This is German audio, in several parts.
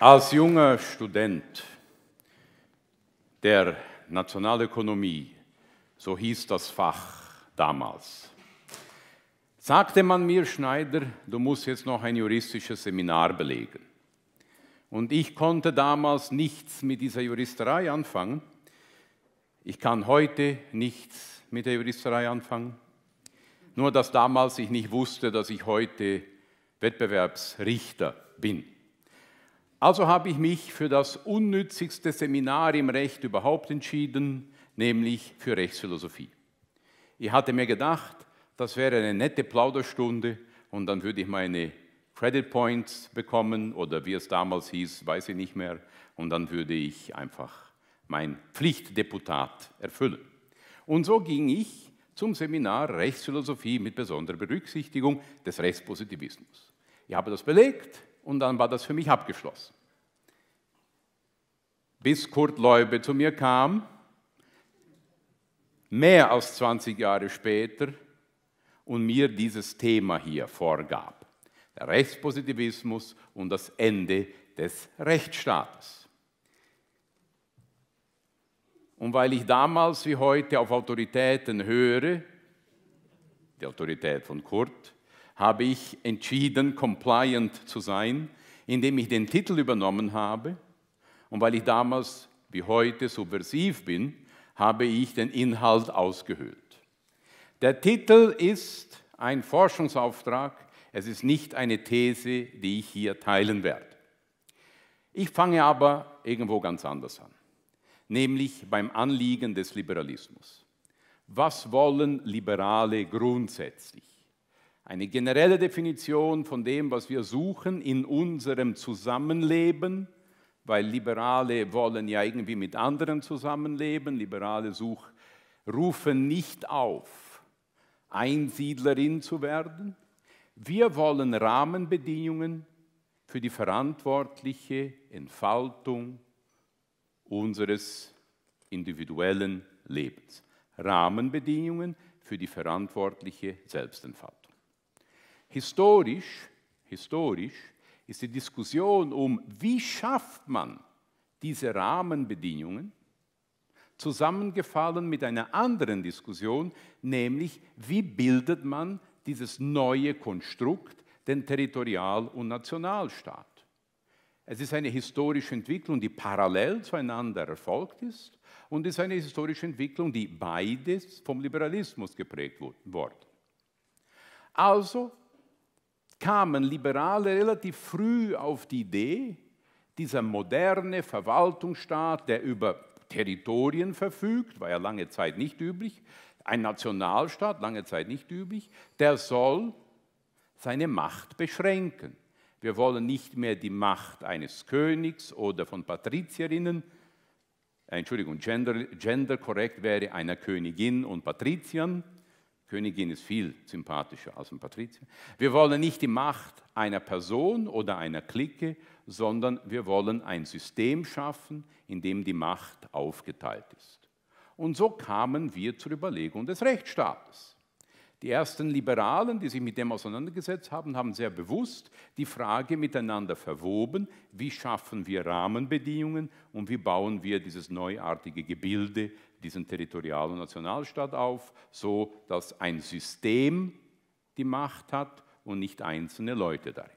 Als junger Student der Nationalökonomie, so hieß das Fach damals, sagte man mir, Schneider, du musst jetzt noch ein juristisches Seminar belegen. Und ich konnte damals nichts mit dieser Juristerei anfangen. Ich kann heute nichts mit der Juristerei anfangen. Nur dass damals ich nicht wusste, dass ich heute Wettbewerbsrichter bin. Also habe ich mich für das unnützigste Seminar im Recht überhaupt entschieden, nämlich für Rechtsphilosophie. Ich hatte mir gedacht, das wäre eine nette Plauderstunde und dann würde ich meine Credit Points bekommen oder wie es damals hieß, weiß ich nicht mehr, und dann würde ich einfach mein Pflichtdeputat erfüllen. Und so ging ich zum Seminar Rechtsphilosophie mit besonderer Berücksichtigung des Rechtspositivismus. Ich habe das belegt und dann war das für mich abgeschlossen. Bis Kurt Leube zu mir kam, mehr als 20 Jahre später, und mir dieses Thema hier vorgab. Der Rechtspositivismus und das Ende des Rechtsstaates. Und weil ich damals wie heute auf Autoritäten höre, die Autorität von Kurt, habe ich entschieden, compliant zu sein, indem ich den Titel übernommen habe. Und weil ich damals wie heute subversiv bin, habe ich den Inhalt ausgehöhlt. Der Titel ist ein Forschungsauftrag, es ist nicht eine These, die ich hier teilen werde. Ich fange aber irgendwo ganz anders an, nämlich beim Anliegen des Liberalismus. Was wollen Liberale grundsätzlich? eine generelle Definition von dem, was wir suchen in unserem Zusammenleben, weil Liberale wollen ja irgendwie mit anderen zusammenleben. Liberale such, rufen nicht auf, Einsiedlerin zu werden. Wir wollen Rahmenbedingungen für die verantwortliche Entfaltung unseres individuellen Lebens. Rahmenbedingungen für die verantwortliche Selbstentfaltung. Historisch, historisch ist die Diskussion um, wie schafft man diese Rahmenbedingungen, zusammengefallen mit einer anderen Diskussion, nämlich wie bildet man dieses neue Konstrukt, den Territorial- und Nationalstaat. Es ist eine historische Entwicklung, die parallel zueinander erfolgt ist und ist eine historische Entwicklung, die beides vom Liberalismus geprägt worden. Also kamen Liberale relativ früh auf die Idee, dieser moderne Verwaltungsstaat, der über Territorien verfügt, war ja lange Zeit nicht üblich, ein Nationalstaat, lange Zeit nicht üblich, der soll seine Macht beschränken. Wir wollen nicht mehr die Macht eines Königs oder von Patrizierinnen, äh, Entschuldigung, genderkorrekt gender wäre einer Königin und Patriziern, Königin ist viel sympathischer als ein Patrizier. Wir wollen nicht die Macht einer Person oder einer Clique, sondern wir wollen ein System schaffen, in dem die Macht aufgeteilt ist. Und so kamen wir zur Überlegung des Rechtsstaates. Die ersten Liberalen, die sich mit dem auseinandergesetzt haben, haben sehr bewusst die Frage miteinander verwoben, wie schaffen wir Rahmenbedingungen und wie bauen wir dieses neuartige Gebilde, diesen territorialen Nationalstaat auf, so dass ein System die Macht hat und nicht einzelne Leute darin.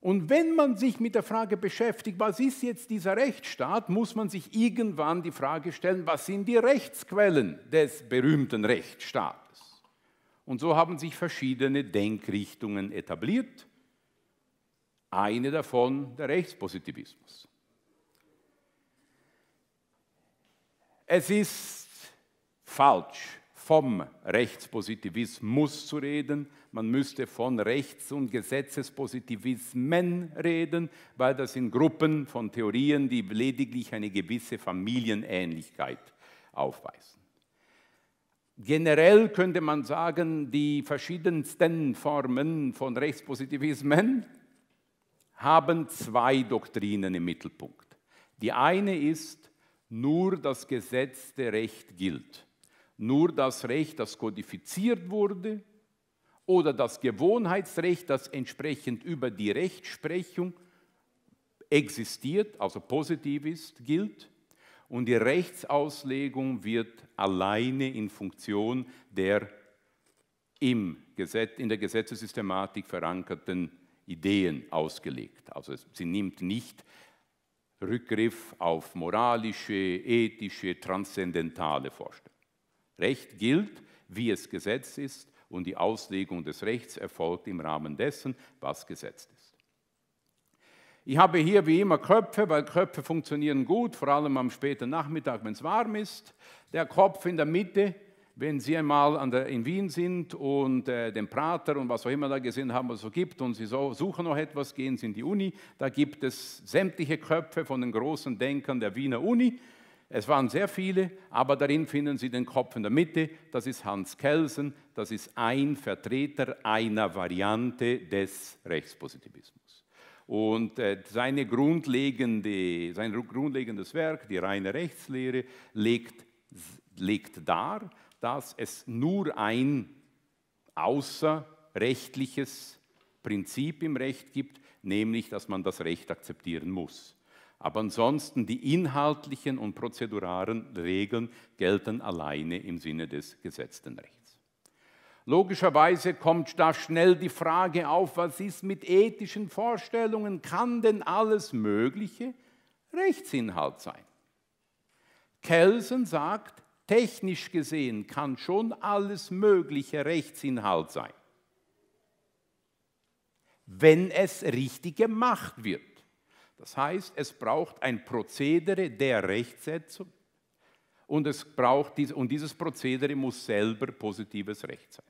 Und wenn man sich mit der Frage beschäftigt, was ist jetzt dieser Rechtsstaat, muss man sich irgendwann die Frage stellen, was sind die Rechtsquellen des berühmten Rechtsstaates? Und so haben sich verschiedene Denkrichtungen etabliert. Eine davon der Rechtspositivismus. Es ist falsch, vom Rechtspositivismus zu reden, man müsste von Rechts- und Gesetzespositivismen reden, weil das sind Gruppen von Theorien, die lediglich eine gewisse Familienähnlichkeit aufweisen. Generell könnte man sagen, die verschiedensten Formen von Rechtspositivismen haben zwei Doktrinen im Mittelpunkt. Die eine ist, nur das gesetzte Recht gilt. Nur das Recht, das kodifiziert wurde, oder das Gewohnheitsrecht, das entsprechend über die Rechtsprechung existiert, also positiv ist, gilt. Und die Rechtsauslegung wird alleine in Funktion der im Gesetz, in der Gesetzessystematik verankerten Ideen ausgelegt. Also sie nimmt nicht Rückgriff auf moralische, ethische, transzendentale Vorstellungen. Recht gilt, wie es Gesetz ist, und die Auslegung des Rechts erfolgt im Rahmen dessen, was gesetzt ist. Ich habe hier wie immer Köpfe, weil Köpfe funktionieren gut, vor allem am späten Nachmittag, wenn es warm ist. Der Kopf in der Mitte, wenn Sie einmal der, in Wien sind und äh, den Prater und was auch immer da gesehen haben, was es so gibt, und Sie so, suchen noch etwas, gehen Sie in die Uni, da gibt es sämtliche Köpfe von den großen Denkern der Wiener Uni. Es waren sehr viele, aber darin finden Sie den Kopf in der Mitte. Das ist Hans Kelsen, das ist ein Vertreter einer Variante des Rechtspositivismus. Und äh, seine grundlegende, sein grundlegendes Werk, die reine Rechtslehre, legt, legt dar, dass es nur ein außerrechtliches Prinzip im Recht gibt, nämlich dass man das Recht akzeptieren muss. Aber ansonsten die inhaltlichen und prozeduralen Regeln gelten alleine im Sinne des gesetzten Rechts. Logischerweise kommt da schnell die Frage auf, was ist mit ethischen Vorstellungen? Kann denn alles Mögliche Rechtsinhalt sein? Kelsen sagt, technisch gesehen kann schon alles Mögliche Rechtsinhalt sein, wenn es richtig gemacht wird. Das heißt, es braucht ein Prozedere der Rechtsetzung und, es braucht dies, und dieses Prozedere muss selber positives Recht sein.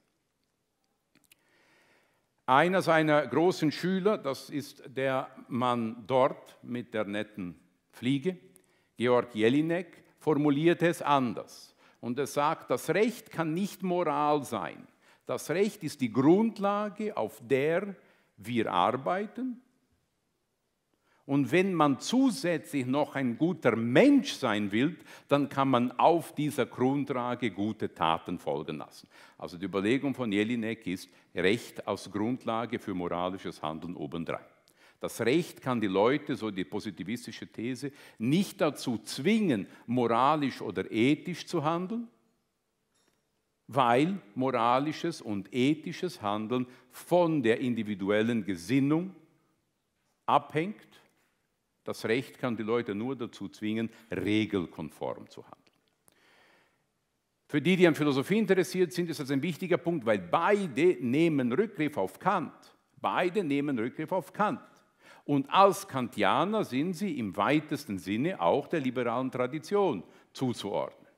Einer seiner großen Schüler, das ist der Mann dort mit der netten Fliege, Georg Jelinek, formuliert es anders. Und er sagt, das Recht kann nicht Moral sein. Das Recht ist die Grundlage, auf der wir arbeiten und wenn man zusätzlich noch ein guter Mensch sein will, dann kann man auf dieser Grundlage gute Taten folgen lassen. Also die Überlegung von Jelinek ist Recht als Grundlage für moralisches Handeln obendrein. Das Recht kann die Leute, so die positivistische These, nicht dazu zwingen, moralisch oder ethisch zu handeln, weil moralisches und ethisches Handeln von der individuellen Gesinnung abhängt das Recht kann die Leute nur dazu zwingen, regelkonform zu handeln. Für die, die an Philosophie interessiert sind, ist das ein wichtiger Punkt, weil beide nehmen Rückgriff auf Kant. Beide nehmen Rückgriff auf Kant. Und als Kantianer sind sie im weitesten Sinne auch der liberalen Tradition zuzuordnen,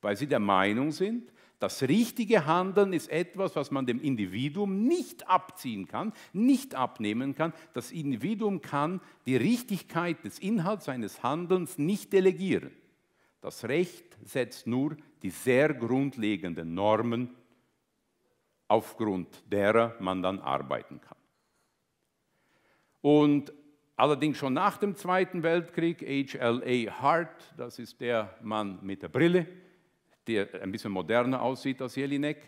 weil sie der Meinung sind, das richtige Handeln ist etwas, was man dem Individuum nicht abziehen kann, nicht abnehmen kann. Das Individuum kann die Richtigkeit des Inhalts seines Handelns nicht delegieren. Das Recht setzt nur die sehr grundlegenden Normen, aufgrund derer man dann arbeiten kann. Und allerdings schon nach dem Zweiten Weltkrieg, H.L.A. Hart, das ist der Mann mit der Brille, der ein bisschen moderner aussieht als Jelinek.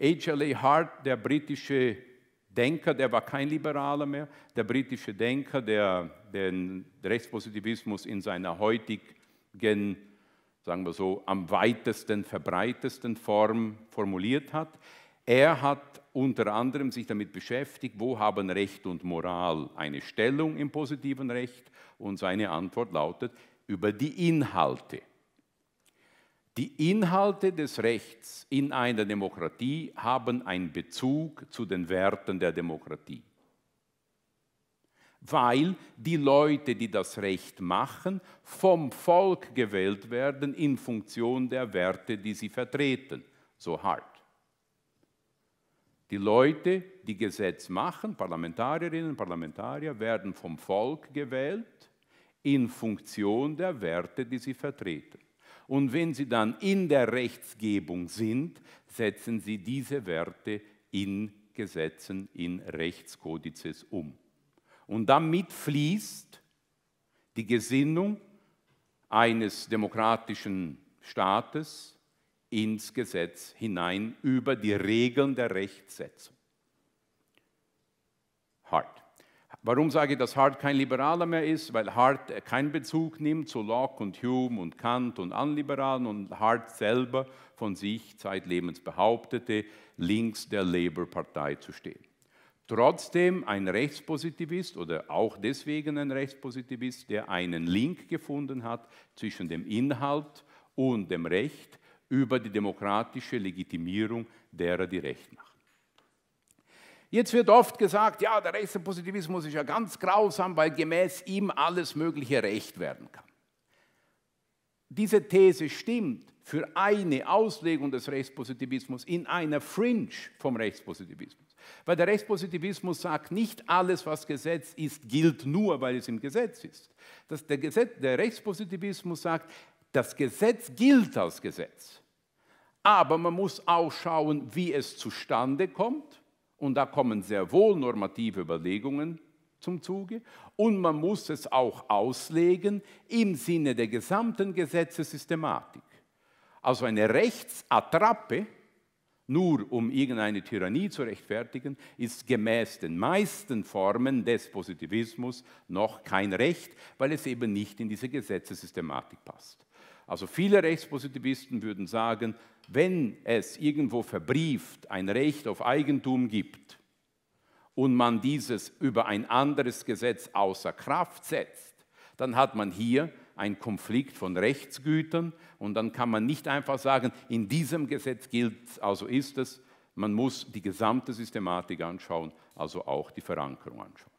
H.L.A. Hart, der britische Denker, der war kein Liberaler mehr, der britische Denker, der den Rechtspositivismus in seiner heutigen, sagen wir so, am weitesten, verbreitesten Form formuliert hat. Er hat unter anderem sich damit beschäftigt, wo haben Recht und Moral eine Stellung im positiven Recht und seine Antwort lautet über die Inhalte. Die Inhalte des Rechts in einer Demokratie haben einen Bezug zu den Werten der Demokratie. Weil die Leute, die das Recht machen, vom Volk gewählt werden in Funktion der Werte, die sie vertreten. So hart. Die Leute, die Gesetz machen, Parlamentarierinnen und Parlamentarier, werden vom Volk gewählt in Funktion der Werte, die sie vertreten. Und wenn sie dann in der Rechtsgebung sind, setzen sie diese Werte in Gesetzen, in Rechtskodizes um. Und damit fließt die Gesinnung eines demokratischen Staates ins Gesetz hinein über die Regeln der Rechtsetzung. Hart. Warum sage ich, dass Hart kein Liberaler mehr ist? Weil Hart keinen Bezug nimmt zu Locke und Hume und Kant und Anliberalen und Hart selber von sich zeitlebens behauptete, links der Labour-Partei zu stehen. Trotzdem ein Rechtspositivist oder auch deswegen ein Rechtspositivist, der einen Link gefunden hat zwischen dem Inhalt und dem Recht über die demokratische Legitimierung derer, die Recht machen. Jetzt wird oft gesagt, ja, der Rechtspositivismus ist ja ganz grausam, weil gemäß ihm alles Mögliche recht werden kann. Diese These stimmt für eine Auslegung des Rechtspositivismus in einer Fringe vom Rechtspositivismus. Weil der Rechtspositivismus sagt, nicht alles, was Gesetz ist, gilt nur, weil es im Gesetz ist. Das, der, Gesetz, der Rechtspositivismus sagt, das Gesetz gilt als Gesetz. Aber man muss auch schauen, wie es zustande kommt und da kommen sehr wohl normative Überlegungen zum Zuge. Und man muss es auch auslegen im Sinne der gesamten Gesetzessystematik. Also eine Rechtsattrappe, nur um irgendeine Tyrannie zu rechtfertigen, ist gemäß den meisten Formen des Positivismus noch kein Recht, weil es eben nicht in diese Gesetzessystematik passt. Also viele Rechtspositivisten würden sagen, wenn es irgendwo verbrieft ein Recht auf Eigentum gibt und man dieses über ein anderes Gesetz außer Kraft setzt, dann hat man hier einen Konflikt von Rechtsgütern und dann kann man nicht einfach sagen, in diesem Gesetz gilt, also ist es. Man muss die gesamte Systematik anschauen, also auch die Verankerung anschauen.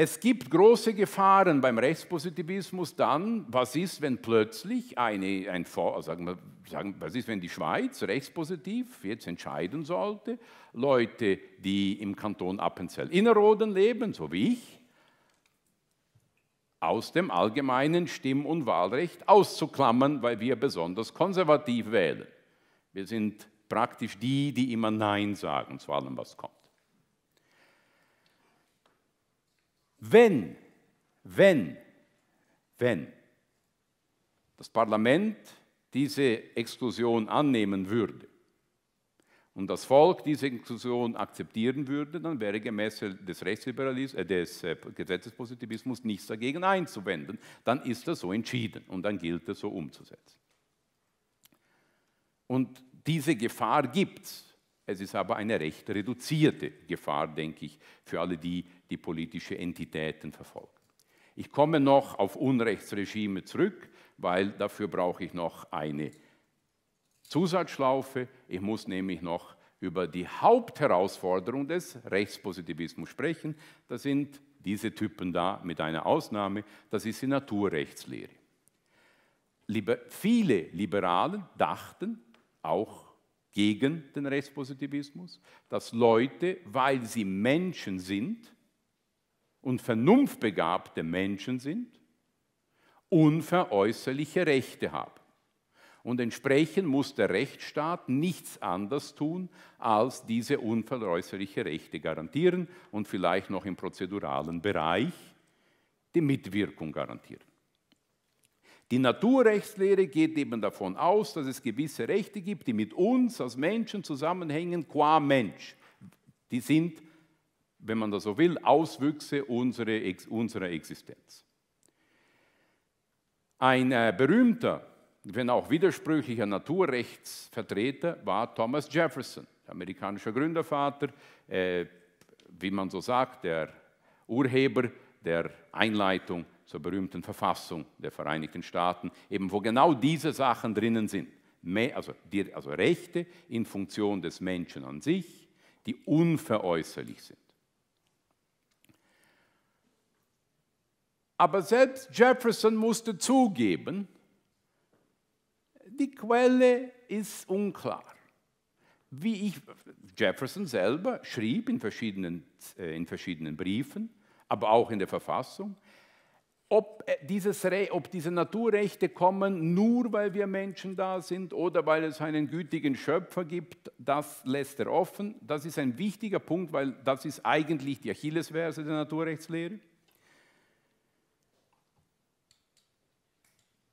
Es gibt große Gefahren beim Rechtspositivismus dann, was ist, wenn plötzlich eine, ein sagen wir, sagen, was ist, wenn die Schweiz rechtspositiv jetzt entscheiden sollte, Leute, die im Kanton Appenzell-Innerrhoden leben, so wie ich, aus dem allgemeinen Stimm- und Wahlrecht auszuklammern, weil wir besonders konservativ wählen. Wir sind praktisch die, die immer Nein sagen zu allem, was kommt. Wenn, wenn, wenn das Parlament diese Exklusion annehmen würde und das Volk diese Exklusion akzeptieren würde, dann wäre gemäß äh, des, Rechtsliberalismus, äh, des äh, Gesetzespositivismus nichts dagegen einzuwenden. Dann ist das so entschieden und dann gilt es so umzusetzen. Und diese Gefahr gibt es. Es ist aber eine recht reduzierte Gefahr, denke ich, für alle die, die politische Entitäten verfolgen. Ich komme noch auf Unrechtsregime zurück, weil dafür brauche ich noch eine Zusatzschlaufe. Ich muss nämlich noch über die Hauptherausforderung des Rechtspositivismus sprechen. Das sind diese Typen da mit einer Ausnahme, das ist die Naturrechtslehre. Liber viele Liberalen dachten, auch gegen den Restpositivismus, dass Leute, weil sie Menschen sind und vernunftbegabte Menschen sind, unveräußerliche Rechte haben. Und entsprechend muss der Rechtsstaat nichts anders tun, als diese unveräußerliche Rechte garantieren und vielleicht noch im prozeduralen Bereich die Mitwirkung garantieren. Die Naturrechtslehre geht eben davon aus, dass es gewisse Rechte gibt, die mit uns als Menschen zusammenhängen, qua Mensch. Die sind, wenn man das so will, Auswüchse unserer, Existenz. Ein äh, berühmter, wenn auch widersprüchlicher Naturrechtsvertreter war Thomas Jefferson, amerikanischer Gründervater, äh, wie man so sagt, der Urheber der Einleitung zur berühmten Verfassung der Vereinigten Staaten, eben wo genau diese Sachen drinnen sind. Also, die, also Rechte in Funktion des Menschen an sich, die unveräußerlich sind. Aber selbst Jefferson musste zugeben, die Quelle ist unklar. Wie ich, Jefferson selber schrieb in verschiedenen, äh, in verschiedenen Briefen, aber auch in der Verfassung, ob, äh, dieses, ob diese Naturrechte kommen, nur weil wir Menschen da sind oder weil es einen gütigen Schöpfer gibt, das lässt er offen. Das ist ein wichtiger Punkt, weil das ist eigentlich die Achillesferse der Naturrechtslehre.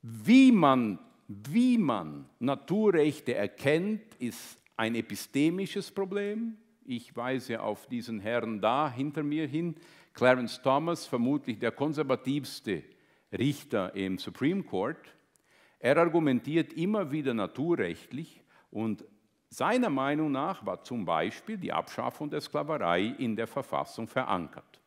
Wie man, wie man Naturrechte erkennt, ist ein epistemisches Problem. Ich weise auf diesen Herrn da hinter mir hin, Clarence Thomas, vermutlich der konservativste Richter im Supreme Court, er argumentiert immer wieder naturrechtlich und seiner Meinung nach war zum Beispiel die Abschaffung der Sklaverei in der Verfassung verankert.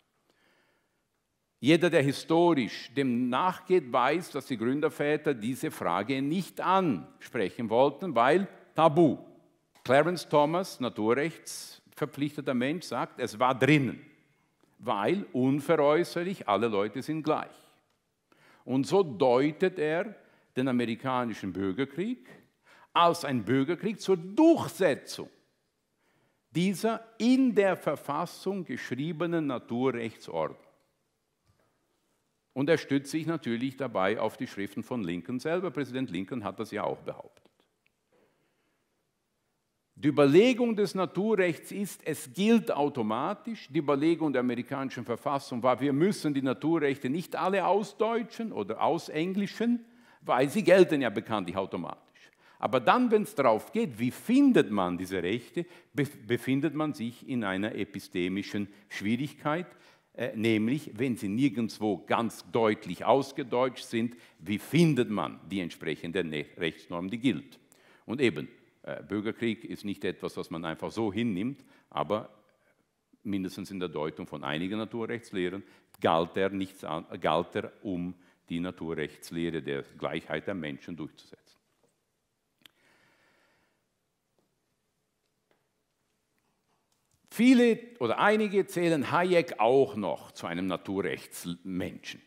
Jeder, der historisch dem nachgeht, weiß, dass die Gründerväter diese Frage nicht ansprechen wollten, weil tabu. Clarence Thomas, naturrechtsverpflichteter Mensch, sagt, es war drinnen weil unveräußerlich alle Leute sind gleich. Und so deutet er den amerikanischen Bürgerkrieg als ein Bürgerkrieg zur Durchsetzung dieser in der Verfassung geschriebenen Naturrechtsordnung. Und er stützt sich natürlich dabei auf die Schriften von Lincoln selber. Präsident Lincoln hat das ja auch behauptet. Die Überlegung des Naturrechts ist, es gilt automatisch. Die Überlegung der amerikanischen Verfassung war, wir müssen die Naturrechte nicht alle ausdeutschen oder ausenglischen, weil sie gelten ja bekanntlich automatisch. Aber dann, wenn es darauf geht, wie findet man diese Rechte, befindet man sich in einer epistemischen Schwierigkeit, äh, nämlich wenn sie nirgendwo ganz deutlich ausgedeutscht sind, wie findet man die entsprechende ne-, Rechtsnorm, die gilt. Und eben, äh, Bürgerkrieg ist nicht etwas, was man einfach so hinnimmt, aber mindestens in der Deutung von einigen Naturrechtslehren galt er, nichts galt er um die Naturrechtslehre der Gleichheit der Menschen durchzusetzen. Viele oder einige zählen Hayek auch noch zu einem Naturrechtsmenschen.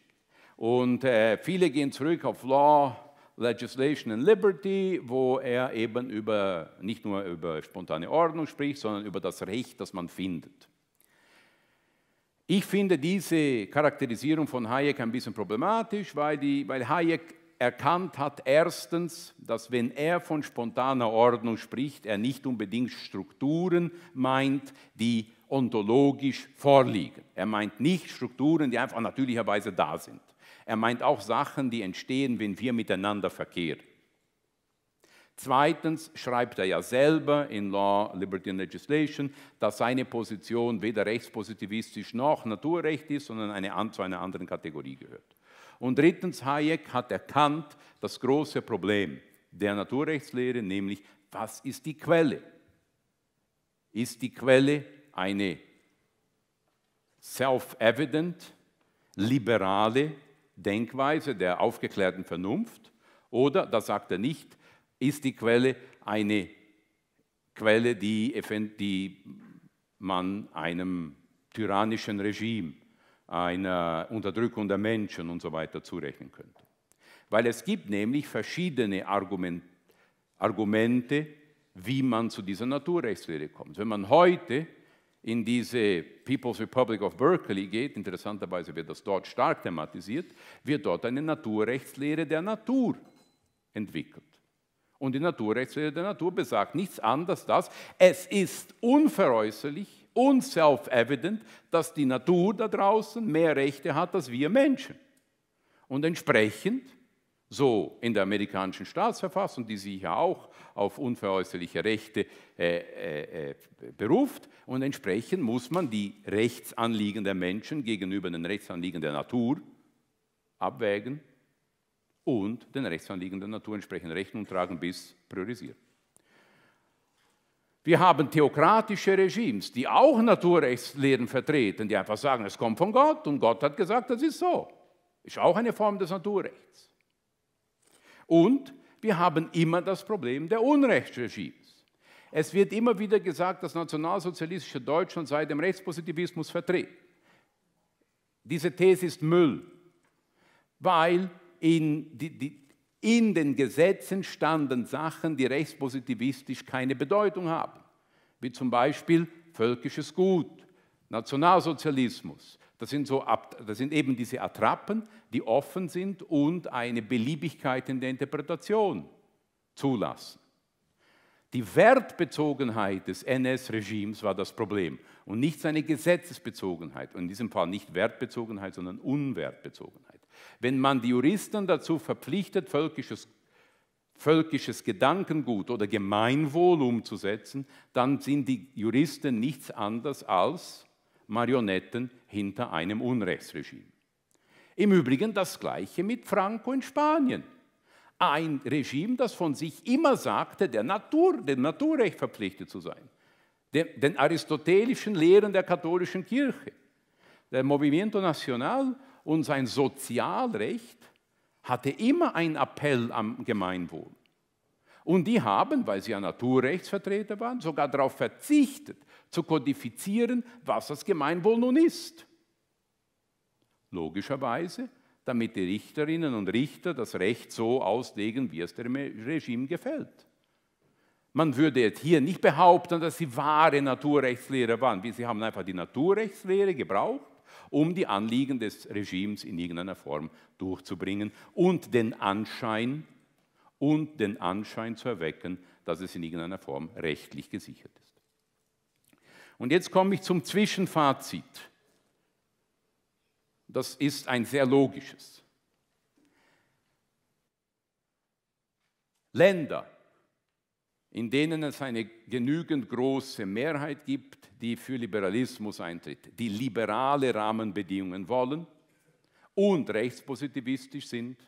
Und äh, viele gehen zurück auf Law, Legislation and Liberty, wo er eben über, nicht nur über spontane Ordnung spricht, sondern über das Recht, das man findet. Ich finde diese Charakterisierung von Hayek ein bisschen problematisch, weil, die, weil Hayek erkannt hat, erstens, dass wenn er von spontaner Ordnung spricht, er nicht unbedingt Strukturen meint, die ontologisch vorliegen. Er meint nicht Strukturen, die einfach natürlicherweise da sind. Er meint auch Sachen, die entstehen, wenn wir miteinander verkehren. Zweitens schreibt er ja selber in Law, Liberty and Legislation, dass seine Position weder rechtspositivistisch noch Naturrecht ist, sondern eine, zu einer anderen Kategorie gehört. Und drittens, Hayek hat erkannt das große Problem der Naturrechtslehre, nämlich was ist die Quelle? Ist die Quelle eine self-evident, liberale Denkweise der aufgeklärten Vernunft oder, das sagt er nicht, ist die Quelle eine Quelle, die, die man einem tyrannischen Regime, einer Unterdrückung der Menschen und so weiter zurechnen könnte. Weil es gibt nämlich verschiedene Argument, Argumente, wie man zu dieser Naturrechtslehre kommt. Wenn man heute in diese People's Republic of Berkeley geht, interessanterweise wird das dort stark thematisiert, wird dort eine Naturrechtslehre der Natur entwickelt. Und die Naturrechtslehre der Natur besagt nichts anderes, dass es ist unveräußerlich, unself-evident, dass die Natur da draußen mehr Rechte hat als wir Menschen. Und entsprechend so in der amerikanischen Staatsverfassung, die sich ja auch auf unveräußerliche Rechte äh, äh, äh, beruft. Und entsprechend muss man die Rechtsanliegen der Menschen gegenüber den Rechtsanliegen der Natur abwägen und den Rechtsanliegen der Natur entsprechend Rechnung tragen bis priorisieren. Wir haben theokratische Regimes, die auch Naturrechtslehren vertreten, die einfach sagen, es kommt von Gott und Gott hat gesagt, das ist so. Ist auch eine Form des Naturrechts. Und wir haben immer das Problem der Unrechtsregimes. Es wird immer wieder gesagt, dass nationalsozialistische Deutschland sei dem Rechtspositivismus vertreten. Diese These ist Müll, weil in, die, die, in den Gesetzen standen Sachen, die rechtspositivistisch keine Bedeutung haben, wie zum Beispiel völkisches Gut, Nationalsozialismus, das sind, so, das sind eben diese Attrappen, die offen sind und eine Beliebigkeit in der Interpretation zulassen. Die Wertbezogenheit des NS-Regimes war das Problem und nicht seine Gesetzesbezogenheit. Und in diesem Fall nicht Wertbezogenheit, sondern Unwertbezogenheit. Wenn man die Juristen dazu verpflichtet, völkisches, völkisches Gedankengut oder Gemeinwohl umzusetzen, dann sind die Juristen nichts anderes als Marionetten hinter einem Unrechtsregime. Im Übrigen das gleiche mit Franco in Spanien. Ein Regime, das von sich immer sagte, der Natur, dem Naturrecht verpflichtet zu sein, den, den aristotelischen Lehren der katholischen Kirche. Der Movimiento Nacional und sein Sozialrecht hatte immer einen Appell am Gemeinwohl. Und die haben, weil sie ja Naturrechtsvertreter waren, sogar darauf verzichtet, zu kodifizieren, was das Gemeinwohl nun ist. Logischerweise, damit die Richterinnen und Richter das Recht so auslegen, wie es dem Regime gefällt. Man würde jetzt hier nicht behaupten, dass sie wahre Naturrechtslehrer waren. Sie haben einfach die Naturrechtslehre gebraucht, um die Anliegen des Regimes in irgendeiner Form durchzubringen und den Anschein, und den Anschein zu erwecken, dass es in irgendeiner Form rechtlich gesichert ist. Und jetzt komme ich zum Zwischenfazit. Das ist ein sehr logisches. Länder, in denen es eine genügend große Mehrheit gibt, die für Liberalismus eintritt, die liberale Rahmenbedingungen wollen und rechtspositivistisch sind,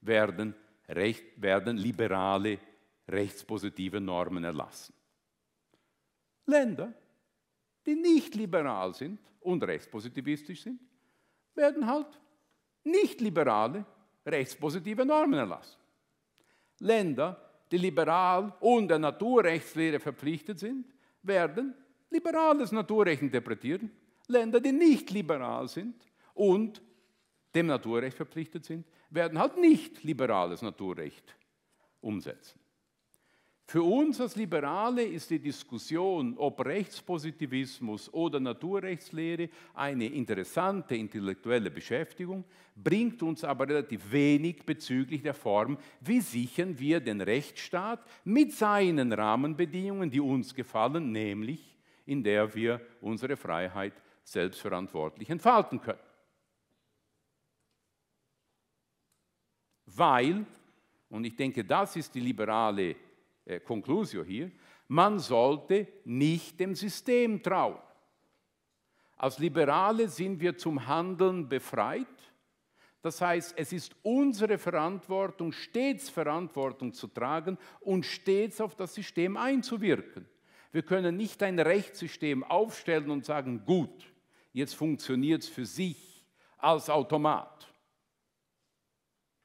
werden, recht, werden liberale rechtspositive Normen erlassen. Länder, die nicht liberal sind und rechtspositivistisch sind, werden halt nicht liberale, rechtspositive Normen erlassen. Länder, die liberal und der Naturrechtslehre verpflichtet sind, werden liberales Naturrecht interpretieren. Länder, die nicht liberal sind und dem Naturrecht verpflichtet sind, werden halt nicht liberales Naturrecht umsetzen. Für uns als Liberale ist die Diskussion, ob Rechtspositivismus oder Naturrechtslehre eine interessante intellektuelle Beschäftigung, bringt uns aber relativ wenig bezüglich der Form, wie sichern wir den Rechtsstaat mit seinen Rahmenbedingungen, die uns gefallen, nämlich in der wir unsere Freiheit selbstverantwortlich entfalten können. Weil, und ich denke, das ist die liberale äh, Conclusio hier, man sollte nicht dem System trauen. Als Liberale sind wir zum Handeln befreit. Das heißt, es ist unsere Verantwortung, stets Verantwortung zu tragen und stets auf das System einzuwirken. Wir können nicht ein Rechtssystem aufstellen und sagen, gut, jetzt funktioniert es für sich als Automat,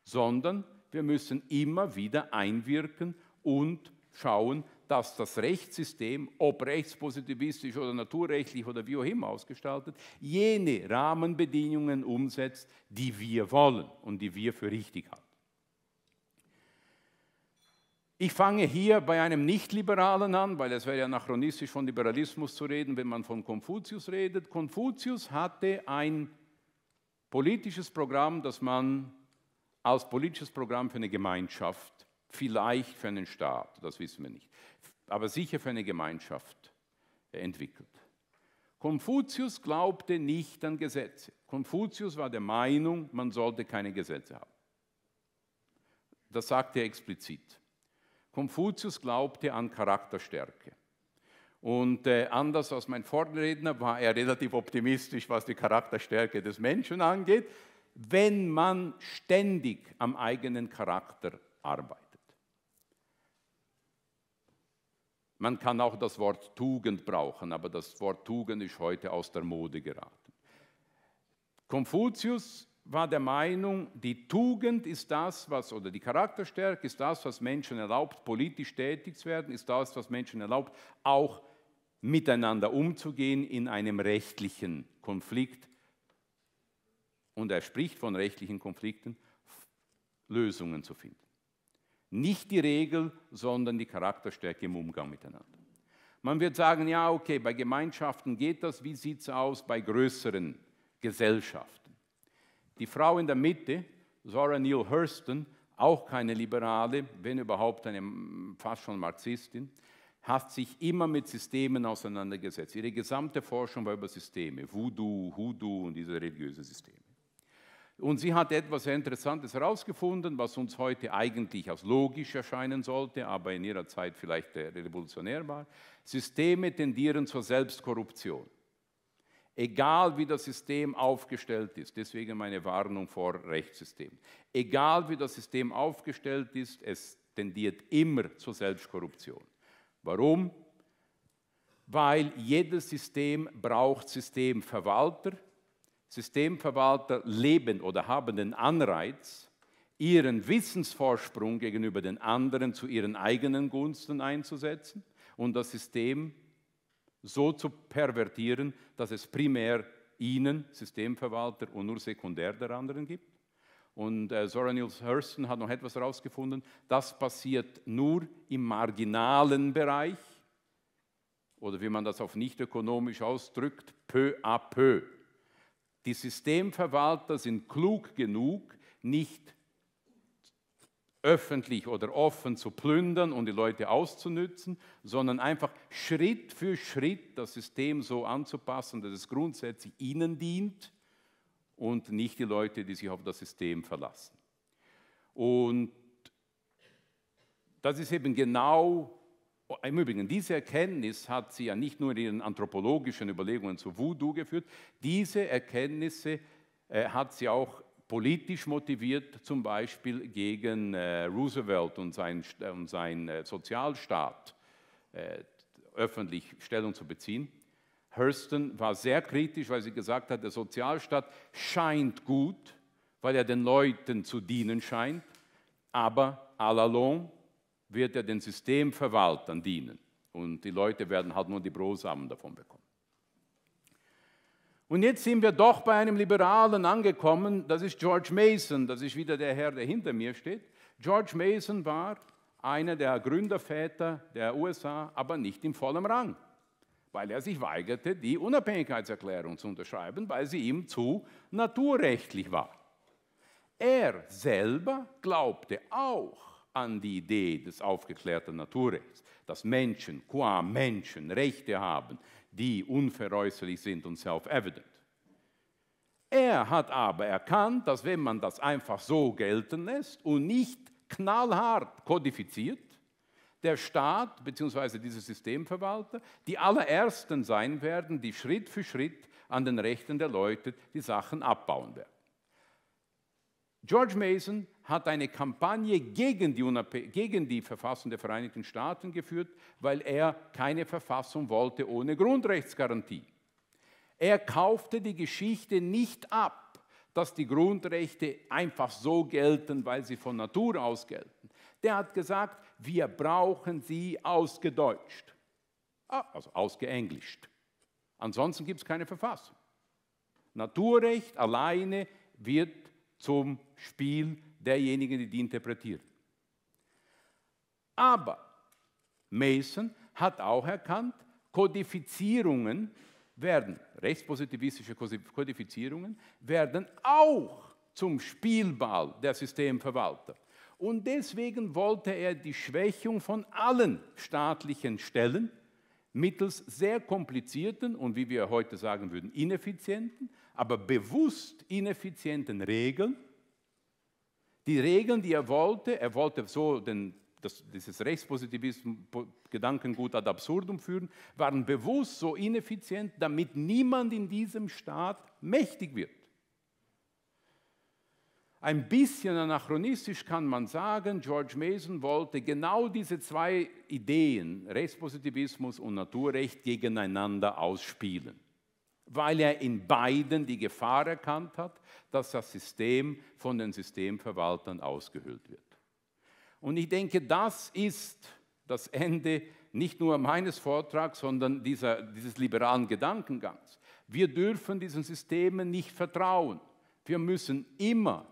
sondern wir müssen immer wieder einwirken und schauen, dass das Rechtssystem, ob rechtspositivistisch oder naturrechtlich oder wie auch immer ausgestaltet, jene Rahmenbedingungen umsetzt, die wir wollen und die wir für richtig halten. Ich fange hier bei einem Nichtliberalen an, weil es wäre anachronistisch von Liberalismus zu reden, wenn man von Konfuzius redet. Konfuzius hatte ein politisches Programm, das man als politisches Programm für eine Gemeinschaft vielleicht für einen Staat, das wissen wir nicht, aber sicher für eine Gemeinschaft entwickelt. Konfuzius glaubte nicht an Gesetze. Konfuzius war der Meinung, man sollte keine Gesetze haben. Das sagte er explizit. Konfuzius glaubte an Charakterstärke. Und äh, anders als mein Vorredner war er relativ optimistisch, was die Charakterstärke des Menschen angeht, wenn man ständig am eigenen Charakter arbeitet. Man kann auch das Wort Tugend brauchen, aber das Wort Tugend ist heute aus der Mode geraten. Konfuzius war der Meinung, die Tugend ist das, was, oder die Charakterstärke ist das, was Menschen erlaubt, politisch tätig zu werden, ist das, was Menschen erlaubt, auch miteinander umzugehen in einem rechtlichen Konflikt. Und er spricht von rechtlichen Konflikten, Lösungen zu finden. Nicht die Regel, sondern die Charakterstärke im Umgang miteinander. Man wird sagen, ja, okay, bei Gemeinschaften geht das, wie sieht es aus bei größeren Gesellschaften? Die Frau in der Mitte, Zora Neale Hurston, auch keine Liberale, wenn überhaupt eine fast schon Marxistin, hat sich immer mit Systemen auseinandergesetzt. Ihre gesamte Forschung war über Systeme, Voodoo, Hoodoo und diese religiösen Systeme. Und sie hat etwas sehr Interessantes herausgefunden, was uns heute eigentlich als logisch erscheinen sollte, aber in ihrer Zeit vielleicht äh, revolutionär war. Systeme tendieren zur Selbstkorruption. Egal wie das System aufgestellt ist, deswegen meine Warnung vor Rechtssystemen. Egal wie das System aufgestellt ist, es tendiert immer zur Selbstkorruption. Warum? Weil jedes System braucht Systemverwalter, Systemverwalter leben oder haben den Anreiz, ihren Wissensvorsprung gegenüber den anderen zu ihren eigenen Gunsten einzusetzen und das System so zu pervertieren, dass es primär ihnen, Systemverwalter, und nur sekundär der anderen gibt. Und äh, Zora Neale Hurston hat noch etwas herausgefunden, das passiert nur im marginalen Bereich oder wie man das auf nicht ökonomisch ausdrückt, peu à peu. Die Systemverwalter sind klug genug, nicht öffentlich oder offen zu plündern und die Leute auszunützen, sondern einfach Schritt für Schritt das System so anzupassen, dass es grundsätzlich ihnen dient und nicht die Leute, die sich auf das System verlassen. Und das ist eben genau im Übrigen, diese Erkenntnis hat sie ja nicht nur in ihren anthropologischen Überlegungen zu Voodoo geführt, diese Erkenntnisse äh, hat sie auch politisch motiviert, zum Beispiel gegen äh, Roosevelt und seinen äh, und sein, äh, Sozialstaat äh, öffentlich Stellung zu beziehen. Hurston war sehr kritisch, weil sie gesagt hat, der Sozialstaat scheint gut, weil er den Leuten zu dienen scheint, aber à la longue wird er den Systemverwaltern dienen. Und die Leute werden halt nur die Brosamen davon bekommen. Und jetzt sind wir doch bei einem Liberalen angekommen, das ist George Mason, das ist wieder der Herr, der hinter mir steht. George Mason war einer der Gründerväter der USA, aber nicht in vollem Rang, weil er sich weigerte, die Unabhängigkeitserklärung zu unterschreiben, weil sie ihm zu naturrechtlich war. Er selber glaubte auch, an die Idee des aufgeklärten Naturrechts, dass Menschen, qua Menschen, Rechte haben, die unveräußerlich sind und self-evident. Er hat aber erkannt, dass wenn man das einfach so gelten lässt und nicht knallhart kodifiziert, der Staat bzw. diese Systemverwalter die allerersten sein werden, die Schritt für Schritt an den Rechten der Leute die Sachen abbauen werden. George Mason hat eine Kampagne gegen die, gegen die Verfassung der Vereinigten Staaten geführt, weil er keine Verfassung wollte ohne Grundrechtsgarantie. Er kaufte die Geschichte nicht ab, dass die Grundrechte einfach so gelten, weil sie von Natur aus gelten. Der hat gesagt, wir brauchen sie ausgedeutscht, ah, also ausgeenglischt. Ansonsten gibt es keine Verfassung. Naturrecht alleine wird zum Spiel derjenigen, die die interpretiert. Aber Mason hat auch erkannt, Kodifizierungen werden, rechtspositivistische Kodifizierungen werden auch zum Spielball der Systemverwalter. Und deswegen wollte er die Schwächung von allen staatlichen Stellen mittels sehr komplizierten und wie wir heute sagen würden ineffizienten, aber bewusst ineffizienten Regeln die Regeln, die er wollte, er wollte so den, das, dieses Rechtspositivismus-Gedankengut ad absurdum führen, waren bewusst so ineffizient, damit niemand in diesem Staat mächtig wird. Ein bisschen anachronistisch kann man sagen, George Mason wollte genau diese zwei Ideen, Rechtspositivismus und Naturrecht, gegeneinander ausspielen weil er in beiden die Gefahr erkannt hat, dass das System von den Systemverwaltern ausgehöhlt wird. Und ich denke, das ist das Ende nicht nur meines Vortrags, sondern dieser, dieses liberalen Gedankengangs. Wir dürfen diesen Systemen nicht vertrauen. Wir müssen immer,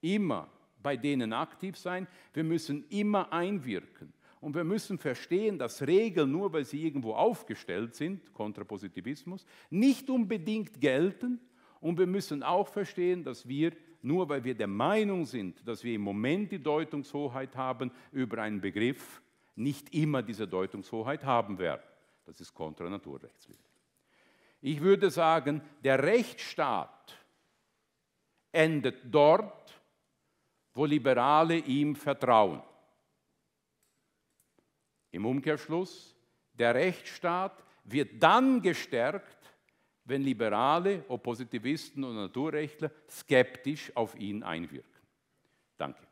immer bei denen aktiv sein. Wir müssen immer einwirken. Und wir müssen verstehen, dass Regeln, nur weil sie irgendwo aufgestellt sind, Kontrapositivismus, nicht unbedingt gelten. Und wir müssen auch verstehen, dass wir, nur weil wir der Meinung sind, dass wir im Moment die Deutungshoheit haben über einen Begriff, nicht immer diese Deutungshoheit haben werden. Das ist kontranaturrechtswidrig. Ich würde sagen, der Rechtsstaat endet dort, wo Liberale ihm vertrauen. Im Umkehrschluss, der Rechtsstaat wird dann gestärkt, wenn Liberale, Oppositivisten und Naturrechtler skeptisch auf ihn einwirken. Danke.